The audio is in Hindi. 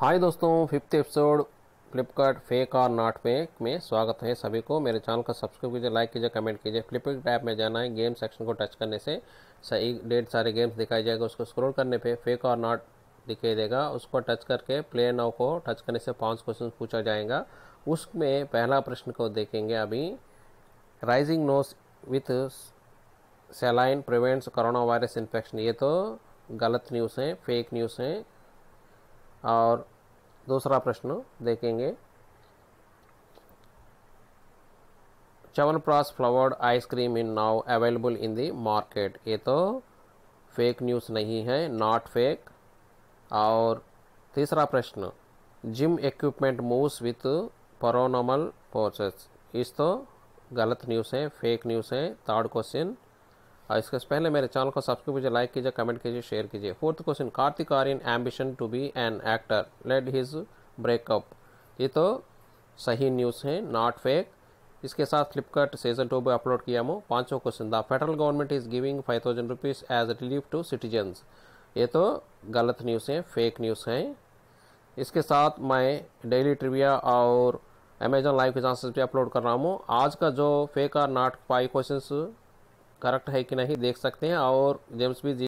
हाय दोस्तों फिफ्थ एपिसोड फ्लिपकार्ट फेक और नॉट फेक में स्वागत है सभी को मेरे चैनल को सब्सक्राइब कीजिए लाइक कीजिए कमेंट कीजिए फ्लिपकार्ट ऐप में जाना है गेम सेक्शन को टच करने से सही डेढ़ सारे गेम्स दिखाई जाएगा उसको स्क्रॉल करने पे फेक और नॉट दिखाई देगा उसको टच करके प्ले नाउ को टच करने से पाँच क्वेश्चन पूछा जाएगा उसमें पहला प्रश्न को देखेंगे अभी rising nose with saline prevents corona virus infection ये तो गलत न्यूज़ है फेक न्यूज़ है और दूसरा प्रश्न देखेंगे chyawanprash flavoured ice cream in now available in the market ये तो फेक न्यूज़ नहीं है नॉट फेक और तीसरा प्रश्न gym equipment moves with paranormal forces इस तो गलत न्यूज़ है फेक न्यूज़ है थर्ड क्वेश्चन और इसके पहले मेरे चैनल को सब्सक्राइब कीजिए लाइक कीजिए कमेंट कीजिए शेयर कीजिए fourth question Kartik Aaryan ambition to be an actor let his breakup ये तो सही न्यूज़ है नॉट फेक इसके साथ फ्लिपकार्ट सीजन टू भी अपलोड किया हूँ पाँचों question the federal government is giving five thousand rupees as relief to citizens ये तो गलत न्यूज़ है फेक न्यूज़ है इसके साथ मैं डेली ट्रिविया और अमेजॉन लाइव के चांसेस भी अपलोड कर रहा हूँ आज का जो फेक और नॉट फाइव क्वेश्चन करेक्ट है कि नहीं देख सकते हैं और जेम्स भी